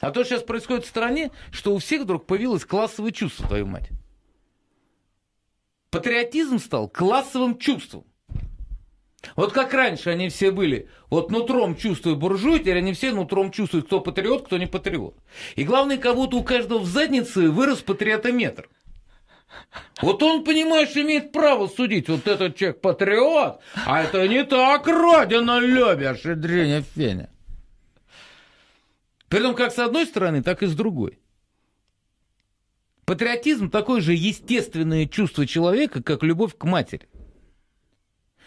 А то сейчас происходит в стране, что у всех вдруг появилось классовое чувство, твою мать. Патриотизм стал классовым чувством. Вот как раньше они все были, вот нутром чувствуют буржуи, теперь они все нутром чувствуют, кто патриот, кто не патриот. И главное, кого-то у каждого в заднице вырос патриотометр. Вот он, понимаешь, имеет право судить, вот этот человек патриот, а это не так, родина любишь, и дрянь феня. Притом как с одной стороны, так и с другой. Патриотизм – такое же естественное чувство человека, как любовь к матери.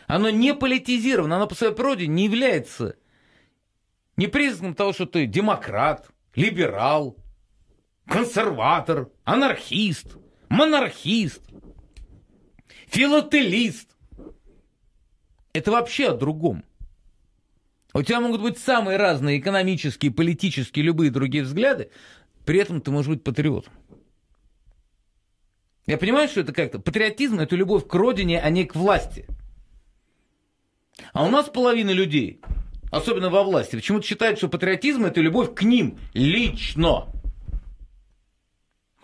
Оно не политизировано, оно по своей природе не является не признаком того, что ты демократ, либерал, консерватор, анархист, монархист, филателист. Это вообще о другом. А у тебя могут быть самые разные экономические, политические, любые другие взгляды, при этом ты можешь быть патриотом. Я понимаю, что это как-то... Патриотизм – это любовь к родине, а не к власти. А у нас половина людей, особенно во власти, почему-то считают, что патриотизм – это любовь к ним лично.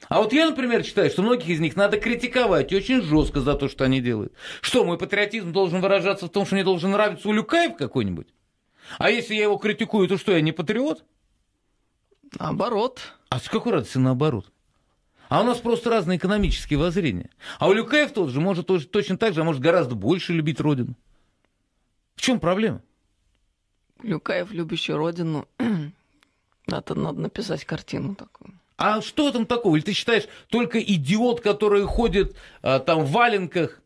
А вот я, например, считаю, что многих из них надо критиковать очень жестко за то, что они делают. Что, мой патриотизм должен выражаться в том, что мне должен нравиться Улюкаев какой-нибудь? А если я его критикую, то что, я не патриот? Наоборот. А с какой радости наоборот? А у нас просто разные экономические воззрения. А у Люкаев тот же может точно так же, а может гораздо больше любить родину. В чем проблема? Люкаев, любящий родину, это надо написать картину такую. А что там такого? Или ты считаешь, только идиот, который ходит а, там в валенках,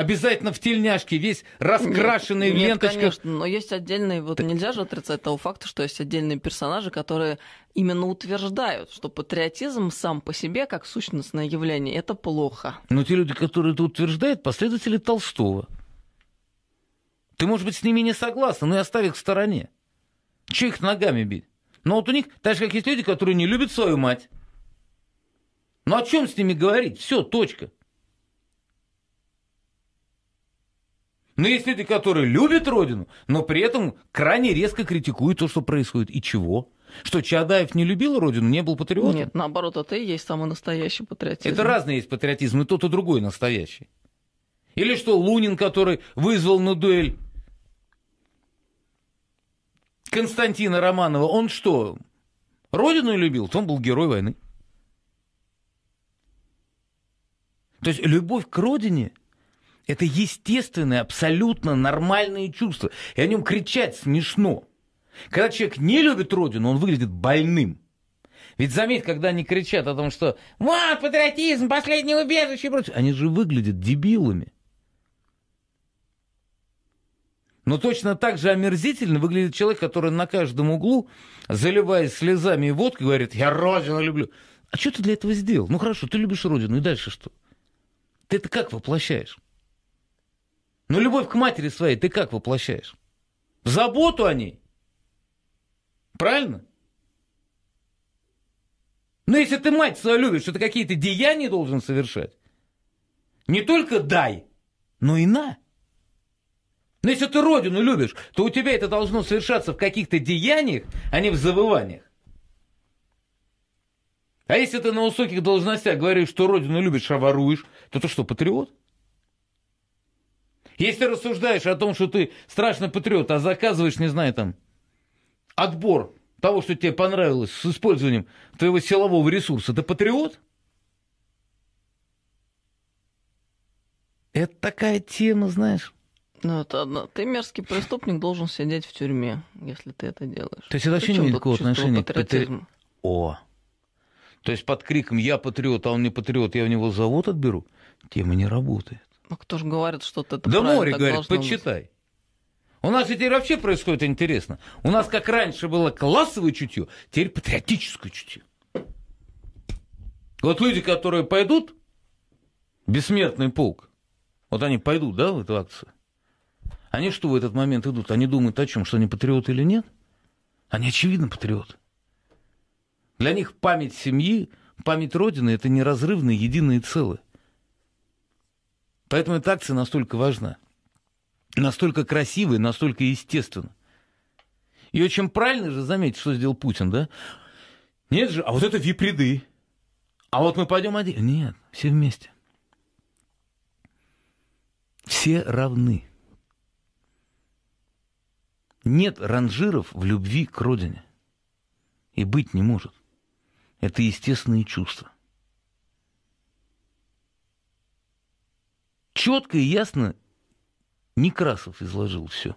обязательно в тельняшке, весь раскрашенный нет, в ленточках. Нет, конечно, но есть отдельные, вот так... нельзя же отрицать того факта, что есть отдельные персонажи, которые именно утверждают, что патриотизм сам по себе, как сущностное явление, это плохо. Но те люди, которые это утверждают, последователи Толстого. Ты, может быть, с ними не согласна, но и оставь их в стороне. Че их ногами бить? Но вот у них, так же, как есть люди, которые не любят свою мать. Ну о чем с ними говорить? Все, точка. Но ну, есть люди, которые любят родину, но при этом крайне резко критикуют то, что происходит. И чего? Что Чадаев не любил родину, не был патриотом? Нет, наоборот, это и есть самый настоящий патриотизм. Это разный есть патриотизм, и тот, и другой настоящий. Или что Лунин, который вызвал на дуэль Константина Романова, он что, родину любил? То он был герой войны. То есть любовь к родине это естественное, абсолютно нормальное чувство. И о нем кричать смешно. Когда человек не любит родину, он выглядит больным. Ведь заметь, когда они кричат о том, что «Вот, патриотизм, последнее убежище!» и прочее, они же выглядят дебилами. Но точно так же омерзительно выглядит человек, который на каждом углу, заливаясь слезами и водкой, говорит «Я Родину люблю». А что ты для этого сделал? Ну хорошо, ты любишь Родину, и дальше что? Ты это как воплощаешь? Но ну, любовь к матери своей ты как воплощаешь? Заботу о ней. Правильно? Но ну, если ты мать свою любишь, что ты какие-то деяния должен совершать, не только дай, но и на. Но если ты родину любишь, то у тебя это должно совершаться в каких-то деяниях, а не в завываниях. А если ты на высоких должностях говоришь, что родину любишь, а воруешь, то ты что, патриот? Если рассуждаешь о том, что ты страшный патриот, а заказываешь, не знаю, там, отбор того, что тебе понравилось, с использованием твоего силового ресурса, ты патриот? Это такая тема, знаешь. Ну, это одно. Ты мерзкий преступник должен сидеть в тюрьме, если ты это делаешь. То есть это вообще не имеет никакого отношения к патриотизму? О! То есть под криком «я патриот, а он не патриот, я у него завод отберу» тема не работает. А кто же говорит, что это Да море говорит, почитай. У нас теперь вообще происходит интересно. У нас, как раньше было классовое чутье, теперь патриотическое чутье. Вот люди, которые пойдут, бессмертный полк, вот они пойдут, да, в эту акцию, они что в этот момент идут? Они думают о чем, что они патриоты или нет? Они, очевидно, патриоты. Для них память семьи, память Родины – это неразрывные единые целые. Поэтому эта акция настолько важна, настолько красивая, настолько естественна. И очень правильно же заметить, что сделал Путин, да? Нет же, а вот это випреды. А вот мы пойдем один. Нет, все вместе. Все равны. Нет ранжиров в любви к родине. И быть не может. Это естественные чувства. четко и ясно Некрасов изложил все.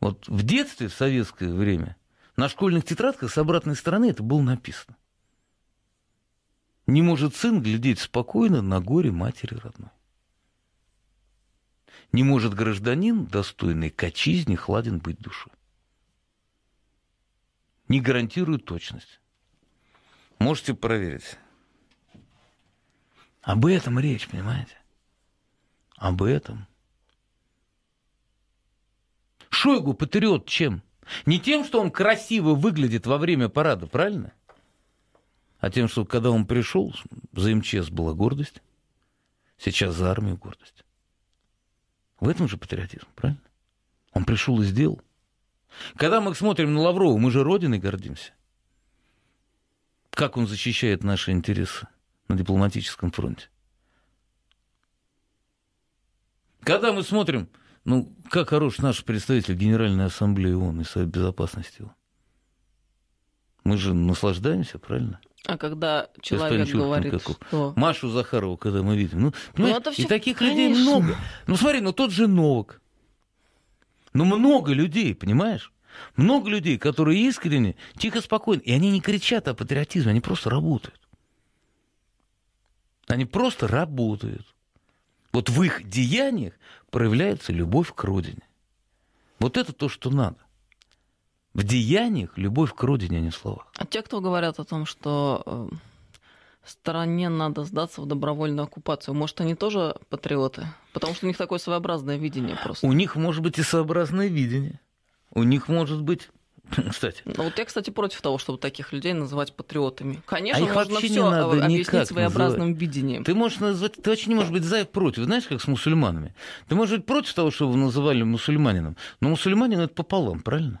Вот в детстве, в советское время, на школьных тетрадках с обратной стороны это было написано. Не может сын глядеть спокойно на горе матери родной. Не может гражданин, достойный к отчизне, хладен быть душой. Не гарантирую точность. Можете проверить. Об этом речь, понимаете? об этом. Шойгу патриот чем? Не тем, что он красиво выглядит во время парада, правильно? А тем, что когда он пришел, за МЧС была гордость, сейчас за армию гордость. В этом же патриотизм, правильно? Он пришел и сделал. Когда мы смотрим на Лаврова, мы же Родиной гордимся. Как он защищает наши интересы на дипломатическом фронте. Когда мы смотрим, ну, как хорош наш представитель Генеральной Ассамблеи ООН и Совет Безопасности Мы же наслаждаемся, правильно? А когда человек говорит, что... Машу Захарову, когда мы видим. Ну, ну понимаешь, ну, все... и таких Конечно. людей много. Ну, смотри, ну тот же Новок, Ну, много людей, понимаешь? Много людей, которые искренне, тихо, спокойно. И они не кричат о патриотизме, они просто работают. Они просто работают. Вот в их деяниях проявляется любовь к родине. Вот это то, что надо. В деяниях любовь к родине, а не в словах. А те, кто говорят о том, что э, стране надо сдаться в добровольную оккупацию, может, они тоже патриоты? Потому что у них такое своеобразное видение просто. У них может быть и своеобразное видение. У них может быть кстати. Ну, вот я, кстати, против того, чтобы таких людей называть патриотами. Конечно, а можно все объяснить своеобразным называть. видением. Ты можешь назвать, ты вообще не можешь быть за и против, знаешь, как с мусульманами. Ты можешь быть против того, чтобы называли мусульманином, но мусульманин это пополам, правильно?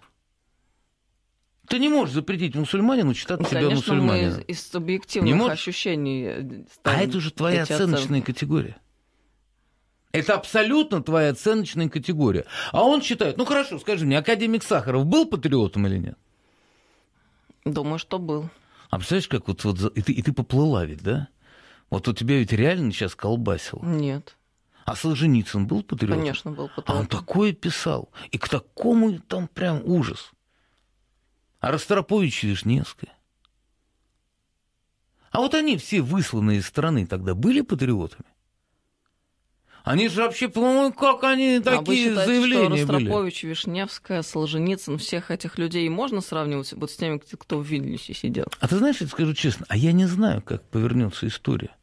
Ты не можешь запретить мусульманину читать ну, себя конечно, Мы из субъективных не можешь? ощущений. Э, а это уже твоя оценочная оценки. категория. Это абсолютно твоя оценочная категория. А он считает, ну хорошо, скажи мне, академик Сахаров был патриотом или нет? Думаю, что был. А представляешь, как вот, вот и, ты, и ты поплыла ведь, да? Вот у тебя ведь реально сейчас колбасило. Нет. А Солженицын был патриотом? Конечно, был патриотом. А он такое писал. И к такому там прям ужас. А Ростропович Вишневская. А вот они все высланные из страны тогда были патриотами? Они же вообще, по-моему, как они такие а вы считаете, заявления что Ростропович, были? Вишневская, Солженицын, всех этих людей можно сравнивать вот с теми, кто в Вильнюсе сидел? А ты знаешь, я тебе скажу честно, а я не знаю, как повернется история.